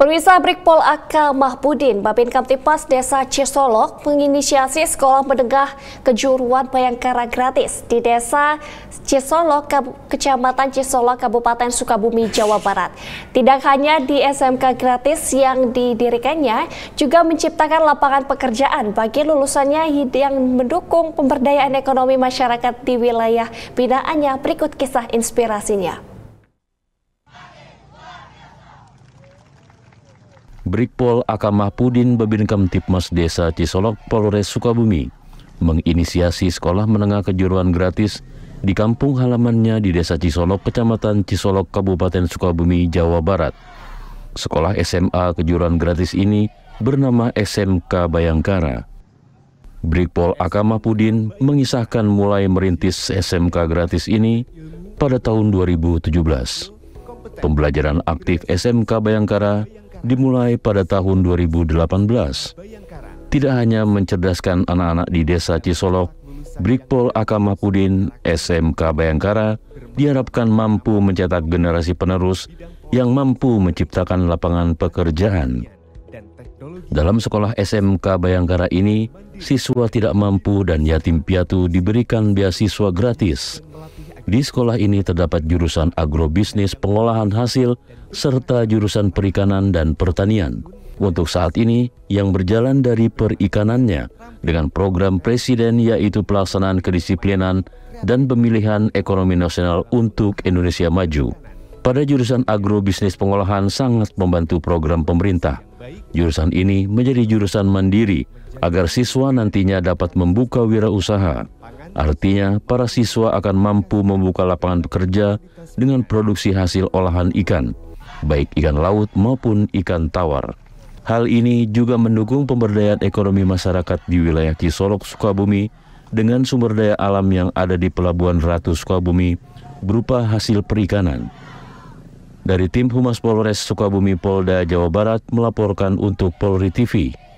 Pemirsa Brikpol AK Mahbudin, Babin Kamtipas Desa Cisolok menginisiasi sekolah menengah kejuruan Bayangkara gratis di Desa Cisolok, Kecamatan Cisolok, Kabupaten Sukabumi, Jawa Barat. Tidak hanya di SMK gratis yang didirikannya, juga menciptakan lapangan pekerjaan bagi lulusannya yang mendukung pemberdayaan ekonomi masyarakat di wilayah binaannya berikut kisah inspirasinya. Brigpol Pudin Babinkem Tipmas Desa Cisolok Polres Sukabumi menginisiasi sekolah menengah kejuruan gratis di kampung halamannya di Desa Cisolok, Kecamatan Cisolok, Kabupaten Sukabumi, Jawa Barat. Sekolah SMA kejuruan gratis ini bernama SMK Bayangkara. Brigpol Pudin mengisahkan mulai merintis SMK gratis ini pada tahun 2017. Pembelajaran aktif SMK Bayangkara Iya. dimulai pada tahun 2018. Tidak hanya mencerdaskan anak-anak di desa Cisolok, Brikpol Akamahpudin SMK Bayangkara diharapkan mampu mencetak generasi penerus yang mampu menciptakan lapangan pekerjaan. Dalam sekolah SMK Bayangkara ini, siswa tidak mampu dan yatim piatu diberikan beasiswa gratis. Di sekolah ini terdapat jurusan agrobisnis pengolahan hasil serta jurusan perikanan dan pertanian. Untuk saat ini yang berjalan dari perikanannya dengan program presiden yaitu pelaksanaan kedisiplinan dan pemilihan ekonomi nasional untuk Indonesia Maju. Pada jurusan agrobisnis pengolahan sangat membantu program pemerintah. Jurusan ini menjadi jurusan mandiri agar siswa nantinya dapat membuka wirausaha. Artinya, para siswa akan mampu membuka lapangan pekerja dengan produksi hasil olahan ikan, baik ikan laut maupun ikan tawar. Hal ini juga mendukung pemberdayaan ekonomi masyarakat di wilayah Kisolok, Sukabumi dengan sumber daya alam yang ada di Pelabuhan Ratu Sukabumi berupa hasil perikanan. Dari tim Humas Polres Sukabumi Polda Jawa Barat melaporkan untuk Polri TV.